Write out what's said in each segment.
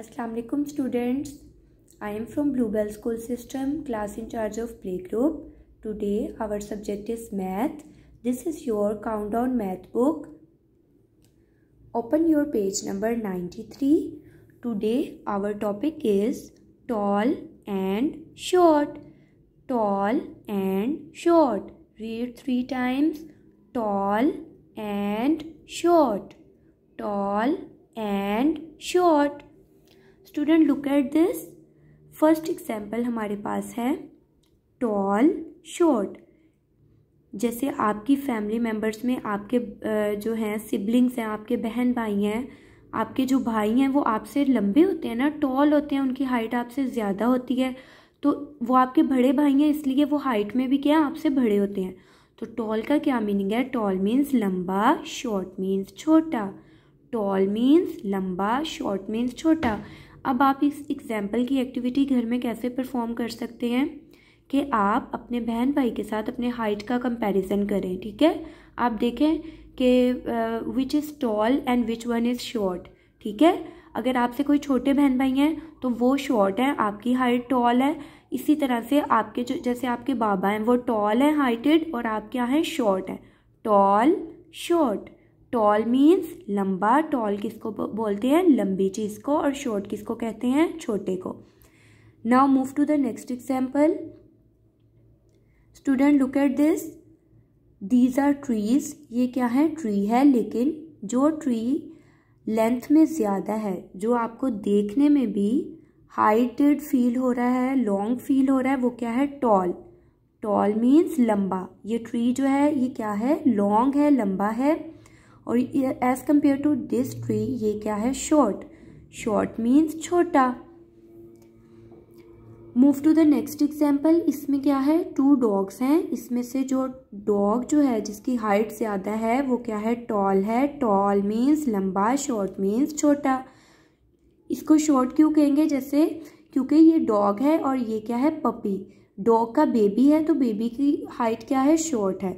अस्सलाम students I am from Bluebell school system class in charge of playgroup today our subject is math this is your countdown math book open your page number 93 today our topic is tall and short tall and short read three times tall and short tall and short student look at this first example हमारे पास है tall short जैसे आपकी family members में आपके जो हैं siblings हैं आपके बहन भाई हैं आपके जो भाई हैं वो आपसे लंबे होते हैं ना टॉल होते हैं उनकी हाइट आपसे ज़्यादा होती है तो वो आपके बड़े भाई हैं इसलिए वो हाइट में भी क्या आपसे बड़े होते हैं तो टॉल का क्या मीनिंग है टॉल मीन्स लंबा शॉर्ट मीन्स छोटा टॉल मीन्स लंबा शॉर्ट मीन्स छोटा अब आप इस एग्ज़ाम्पल की एक्टिविटी घर में कैसे परफॉर्म कर सकते हैं कि आप अपने बहन भाई के साथ अपने हाइट का कंपैरिजन करें ठीक है आप देखें कि which is tall and which one is short ठीक है अगर आपसे कोई छोटे बहन भाई हैं तो वो शॉर्ट हैं आपकी हाइट टॉल है इसी तरह से आपके जो जैसे आपके बाबा हैं वो टॉल हैं हाइटेड और आप क्या हैं शॉर्ट हैं टॉल शॉर्ट टॉल मीन्स लंबा टॉल किसको बोलते हैं लंबी चीज़ को और शॉर्ट किसको कहते हैं छोटे को now move to the next example student look at this these are trees ये क्या है ट्री है लेकिन जो ट्री लेंथ में ज़्यादा है जो आपको देखने में भी हाइटेड फील हो रहा है लॉन्ग फील हो रहा है वो क्या है टॉल टॉल मीन्स लंबा ये ट्री जो है ये क्या है लॉन्ग है लंबा है और as compare to this tree ये क्या है शॉर्ट शॉर्ट मीन्स छोटा move to the next example इसमें क्या है टू डॉग्स हैं इसमें से जो डॉग जो है जिसकी हाइट ज़्यादा है वो क्या है टॉल है टॉल मीन्स लंबा शॉर्ट मीन्स छोटा इसको शॉर्ट क्यों कहेंगे जैसे क्योंकि ये डॉग है और ये क्या है पपी डॉग का बेबी है तो बेबी की हाइट क्या है शॉर्ट है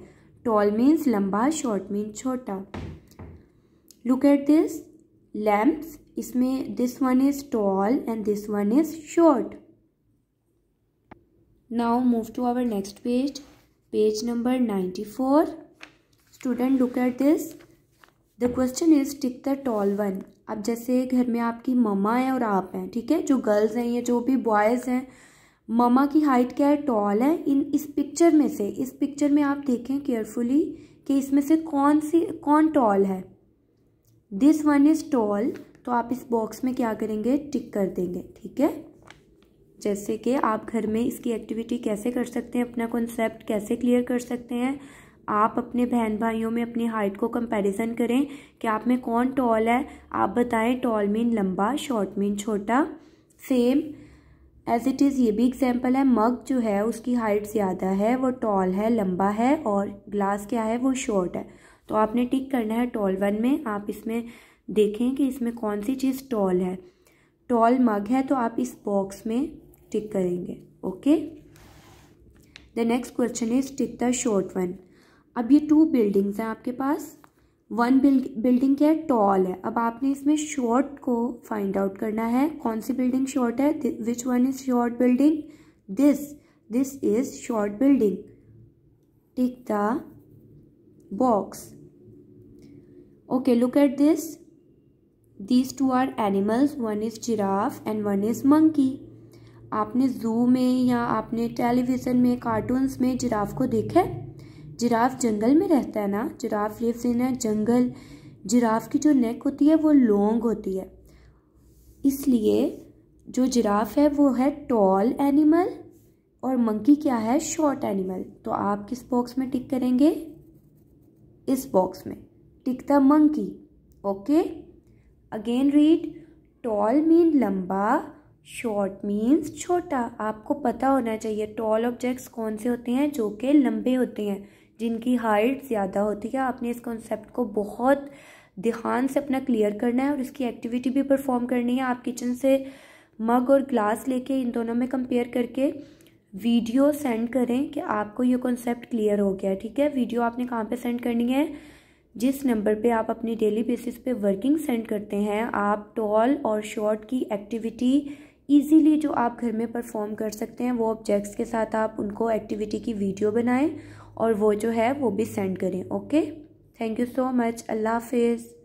टॉल मीन्स लंबा शॉर्ट मीन्स छोटा लुक एट दिस लैम्प्स इसमें this one is tall and this one is short now move to our next page page number ninety four student look at this the question is tick the tall one अब जैसे घर में आपकी mama है और आप हैं ठीक है जो गर्ल्स हैं या जो भी बॉयज़ हैं ममा की हाइट क्या है टॉल है इन इस पिक्चर में से इस पिक्चर में आप देखें केयरफुली कि इसमें से कौन सी कौन टॉल है दिस वन इज टॉल तो आप इस बॉक्स में क्या करेंगे टिक कर देंगे ठीक है जैसे कि आप घर में इसकी एक्टिविटी कैसे कर सकते हैं अपना कॉन्सेप्ट कैसे क्लियर कर सकते हैं आप अपने बहन भाइयों में अपनी हाइट को कंपैरिजन करें कि आप में कौन टॉल है आप बताएं टॉल मीन लंबा शॉर्ट मीन छोटा सेम एज इट इज़ ये भी एग्जाम्पल है मग जो है उसकी हाइट ज़्यादा है वो टॉल है लंबा है और ग्लास क्या है वो शॉर्ट है तो आपने टिक करना है टॉल वन में आप इसमें देखें कि इसमें कौन सी चीज़ टॉल है टॉल मग है तो आप इस बॉक्स में टिक करेंगे okay the next question is tick the short one अब ये टू बिल्डिंग्स हैं आपके पास वन बिल्डिंग क्या है टॉल है अब आपने इसमें शॉर्ट को फाइंड आउट करना है कौन सी बिल्डिंग शॉर्ट है which one is short building this this is short building tick the box okay look at this these two are animals one is giraffe and one is monkey आपने जू में या आपने television में cartoon में giraffe को देखा है जिराफ जंगल में रहता है ना जिराफ लिव्स इन है जंगल जिराफ की जो नेक होती है वो लॉन्ग होती है इसलिए जो जिराफ है वो है टॉल एनिमल और मंकी क्या है शॉर्ट एनिमल तो आप किस बॉक्स में टिक करेंगे इस बॉक्स में tick the monkey okay again read tall mean लंबा शॉर्ट मीन्स छोटा आपको पता होना चाहिए टॉल ऑब्जेक्ट्स कौन से होते हैं जो कि लंबे होते हैं जिनकी हाइट ज़्यादा होती है आपने इस कॉन्सेप्ट को बहुत ध्यान से अपना क्लियर करना है और इसकी एक्टिविटी भी परफॉर्म करनी है आप किचन से मग और ग्लास लेके इन दोनों में कंपेयर करके वीडियो सेंड करें कि आपको ये कॉन्सेप्ट क्लियर हो गया ठीक है वीडियो आपने कहाँ पर सेंड करनी है जिस नंबर पे आप अपनी डेली बेसिस पे वर्किंग सेंड करते हैं आप टॉल और शॉर्ट की एक्टिविटी इजीली जो आप घर में परफॉर्म कर सकते हैं वो ऑब्जेक्ट्स के साथ आप उनको एक्टिविटी की वीडियो बनाएं और वो जो है वो भी सेंड करें okay thank you so much अल्लाह हाफिज़